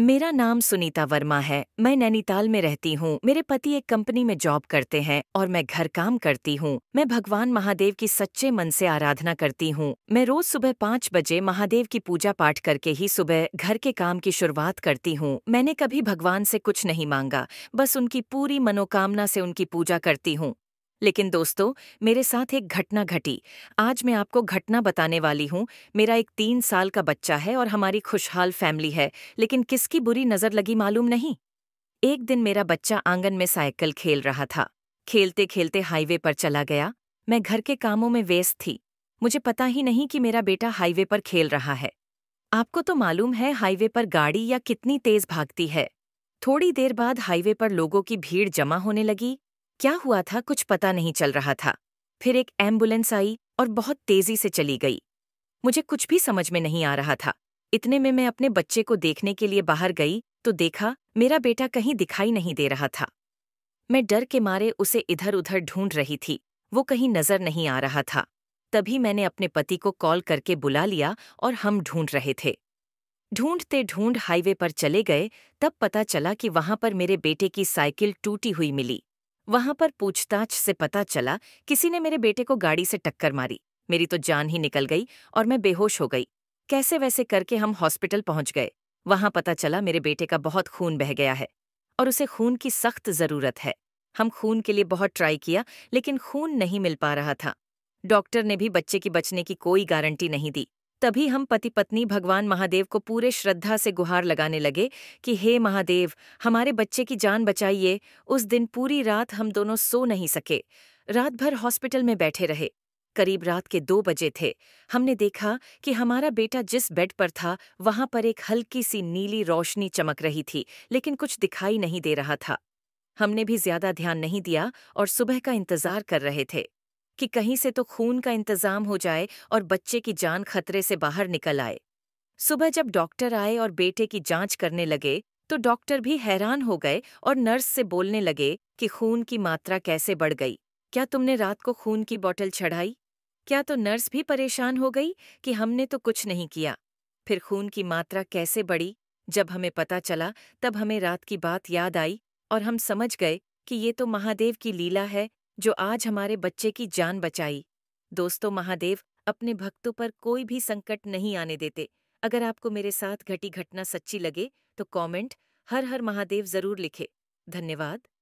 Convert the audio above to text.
मेरा नाम सुनीता वर्मा है मैं नैनीताल में रहती हूँ मेरे पति एक कंपनी में जॉब करते हैं और मैं घर काम करती हूँ मैं भगवान महादेव की सच्चे मन से आराधना करती हूँ मैं रोज सुबह पाँच बजे महादेव की पूजा पाठ करके ही सुबह घर के काम की शुरुआत करती हूँ मैंने कभी भगवान से कुछ नहीं मांगा बस उनकी पूरी मनोकामना से उनकी पूजा करती हूँ लेकिन दोस्तों मेरे साथ एक घटना घटी आज मैं आपको घटना बताने वाली हूँ मेरा एक तीन साल का बच्चा है और हमारी खुशहाल फैमिली है लेकिन किसकी बुरी नज़र लगी मालूम नहीं एक दिन मेरा बच्चा आंगन में साइकिल खेल रहा था खेलते खेलते हाईवे पर चला गया मैं घर के कामों में व्यस्त थी मुझे पता ही नहीं कि मेरा बेटा हाईवे पर खेल रहा है आपको तो मालूम है हाईवे पर गाड़ी या कितनी तेज भागती है थोड़ी देर बाद हाईवे पर लोगों की भीड़ जमा होने लगी क्या हुआ था कुछ पता नहीं चल रहा था फिर एक एम्बुलेंस आई और बहुत तेजी से चली गई मुझे कुछ भी समझ में नहीं आ रहा था इतने में मैं अपने बच्चे को देखने के लिए बाहर गई तो देखा मेरा बेटा कहीं दिखाई नहीं दे रहा था मैं डर के मारे उसे इधर उधर ढूंढ रही थी वो कहीं नजर नहीं आ रहा था तभी मैंने अपने पति को कॉल करके बुला लिया और हम ढूंढ रहे थे ढूंढते ढूंढ हाईवे पर चले गए तब पता चला कि वहां पर मेरे बेटे की साइकिल टूटी हुई मिली वहां पर पूछताछ से पता चला किसी ने मेरे बेटे को गाड़ी से टक्कर मारी मेरी तो जान ही निकल गई और मैं बेहोश हो गई कैसे वैसे करके हम हॉस्पिटल पहुंच गए वहां पता चला मेरे बेटे का बहुत खून बह गया है और उसे खून की सख्त ज़रूरत है हम खून के लिए बहुत ट्राई किया लेकिन खून नहीं मिल पा रहा था डॉक्टर ने भी बच्चे की बचने की कोई गारंटी नहीं दी तभी हम पति पत्नी भगवान महादेव को पूरे श्रद्धा से गुहार लगाने लगे कि हे महादेव हमारे बच्चे की जान बचाइए उस दिन पूरी रात हम दोनों सो नहीं सके रात भर हॉस्पिटल में बैठे रहे करीब रात के दो बजे थे हमने देखा कि हमारा बेटा जिस बेड पर था वहां पर एक हल्की सी नीली रोशनी चमक रही थी लेकिन कुछ दिखाई नहीं दे रहा था हमने भी ज्यादा ध्यान नहीं दिया और सुबह का इंतजार कर रहे थे कि कहीं से तो खून का इंतजाम हो जाए और बच्चे की जान खतरे से बाहर निकल आए सुबह जब डॉक्टर आए और बेटे की जांच करने लगे तो डॉक्टर भी हैरान हो गए और नर्स से बोलने लगे कि खून की मात्रा कैसे बढ़ गई क्या तुमने रात को खून की बोतल चढ़ाई क्या तो नर्स भी परेशान हो गई कि हमने तो कुछ नहीं किया फिर खून की मात्रा कैसे बढ़ी जब हमें पता चला तब हमें रात की बात याद आई और हम समझ गए कि ये तो महादेव की लीला है जो आज हमारे बच्चे की जान बचाई दोस्तों महादेव अपने भक्तों पर कोई भी संकट नहीं आने देते अगर आपको मेरे साथ घटी घटना सच्ची लगे तो कमेंट हर हर महादेव जरूर लिखे धन्यवाद